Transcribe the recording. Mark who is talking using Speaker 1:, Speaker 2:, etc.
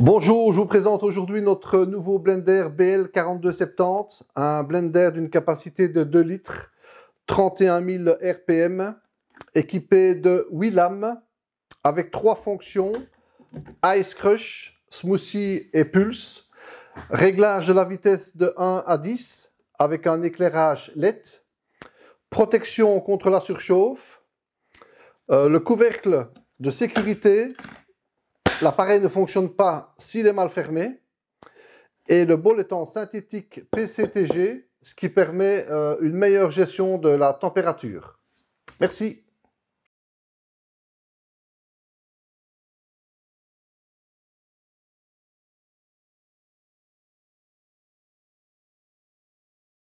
Speaker 1: Bonjour, je vous présente aujourd'hui notre nouveau blender BL4270, un blender d'une capacité de 2 litres, 31 000 RPM, équipé de 8 lames, avec trois fonctions, Ice Crush, Smoothie et Pulse, réglage de la vitesse de 1 à 10, avec un éclairage LED, protection contre la surchauffe, euh, le couvercle de sécurité L'appareil ne fonctionne pas s'il est mal fermé. Et le bol est en synthétique PCTG, ce qui permet euh, une meilleure gestion de la température. Merci.